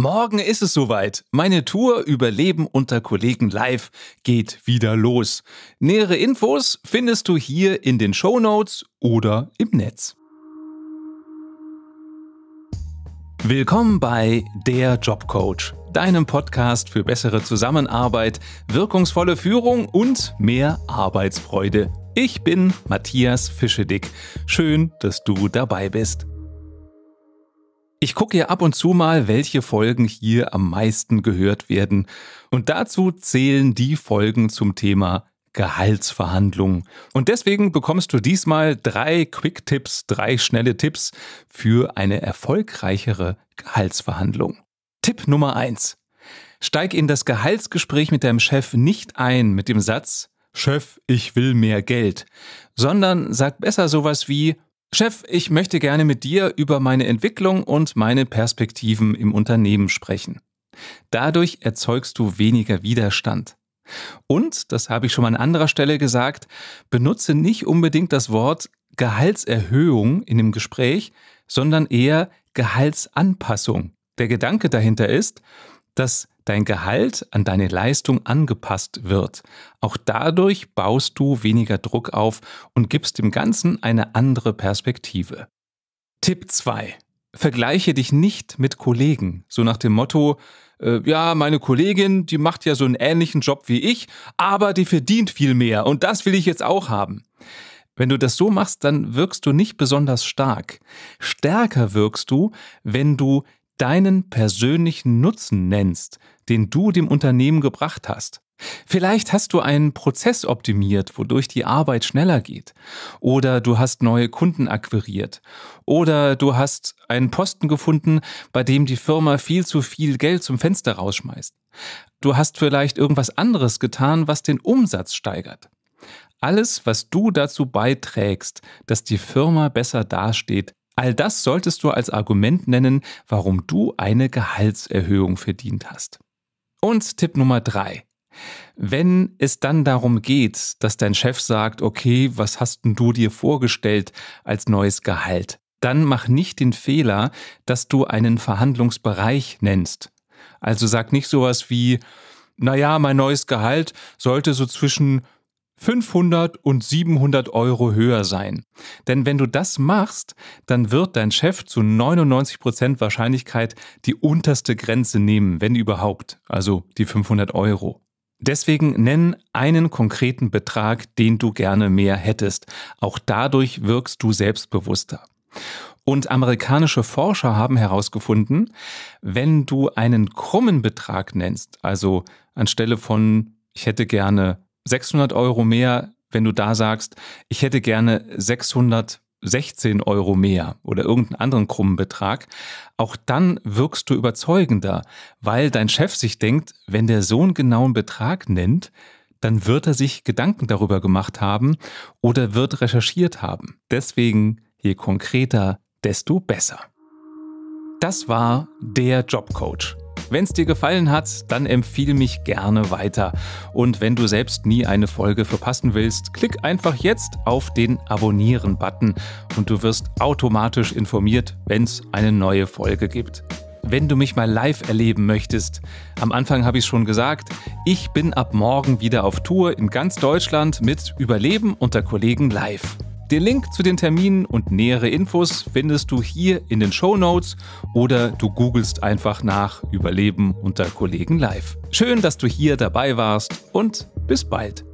Morgen ist es soweit. Meine Tour über Leben unter Kollegen live geht wieder los. Nähere Infos findest du hier in den Show Notes oder im Netz. Willkommen bei Der Jobcoach, deinem Podcast für bessere Zusammenarbeit, wirkungsvolle Führung und mehr Arbeitsfreude. Ich bin Matthias Fischedick. Schön, dass du dabei bist. Ich gucke ja ab und zu mal, welche Folgen hier am meisten gehört werden. Und dazu zählen die Folgen zum Thema Gehaltsverhandlungen. Und deswegen bekommst du diesmal drei Quick-Tipps, drei schnelle Tipps für eine erfolgreichere Gehaltsverhandlung. Tipp Nummer eins: Steig in das Gehaltsgespräch mit deinem Chef nicht ein mit dem Satz, Chef, ich will mehr Geld, sondern sag besser sowas wie, Chef, ich möchte gerne mit dir über meine Entwicklung und meine Perspektiven im Unternehmen sprechen. Dadurch erzeugst du weniger Widerstand. Und, das habe ich schon mal an anderer Stelle gesagt, benutze nicht unbedingt das Wort Gehaltserhöhung in dem Gespräch, sondern eher Gehaltsanpassung. Der Gedanke dahinter ist, dass dein Gehalt an deine Leistung angepasst wird. Auch dadurch baust du weniger Druck auf und gibst dem Ganzen eine andere Perspektive. Tipp 2. Vergleiche dich nicht mit Kollegen, so nach dem Motto, äh, ja, meine Kollegin, die macht ja so einen ähnlichen Job wie ich, aber die verdient viel mehr und das will ich jetzt auch haben. Wenn du das so machst, dann wirkst du nicht besonders stark. Stärker wirkst du, wenn du deinen persönlichen Nutzen nennst, den du dem Unternehmen gebracht hast. Vielleicht hast du einen Prozess optimiert, wodurch die Arbeit schneller geht. Oder du hast neue Kunden akquiriert. Oder du hast einen Posten gefunden, bei dem die Firma viel zu viel Geld zum Fenster rausschmeißt. Du hast vielleicht irgendwas anderes getan, was den Umsatz steigert. Alles, was du dazu beiträgst, dass die Firma besser dasteht, All das solltest du als Argument nennen, warum du eine Gehaltserhöhung verdient hast. Und Tipp Nummer drei: Wenn es dann darum geht, dass dein Chef sagt, okay, was hast denn du dir vorgestellt als neues Gehalt? Dann mach nicht den Fehler, dass du einen Verhandlungsbereich nennst. Also sag nicht sowas wie, naja, mein neues Gehalt sollte so zwischen 500 und 700 Euro höher sein. Denn wenn du das machst, dann wird dein Chef zu 99% Prozent Wahrscheinlichkeit die unterste Grenze nehmen, wenn überhaupt, also die 500 Euro. Deswegen nenn einen konkreten Betrag, den du gerne mehr hättest. Auch dadurch wirkst du selbstbewusster. Und amerikanische Forscher haben herausgefunden, wenn du einen krummen Betrag nennst, also anstelle von ich hätte gerne 600 Euro mehr, wenn du da sagst, ich hätte gerne 600 16 Euro mehr oder irgendeinen anderen krummen Betrag, auch dann wirkst du überzeugender, weil dein Chef sich denkt, wenn der so einen genauen Betrag nennt, dann wird er sich Gedanken darüber gemacht haben oder wird recherchiert haben. Deswegen, je konkreter, desto besser. Das war der Jobcoach. Wenn es dir gefallen hat, dann empfehle mich gerne weiter. Und wenn du selbst nie eine Folge verpassen willst, klick einfach jetzt auf den Abonnieren-Button und du wirst automatisch informiert, wenn es eine neue Folge gibt wenn du mich mal live erleben möchtest. Am Anfang habe ich schon gesagt, ich bin ab morgen wieder auf Tour in ganz Deutschland mit Überleben unter Kollegen live. Den Link zu den Terminen und nähere Infos findest du hier in den Show Notes oder du googelst einfach nach Überleben unter Kollegen live. Schön, dass du hier dabei warst und bis bald.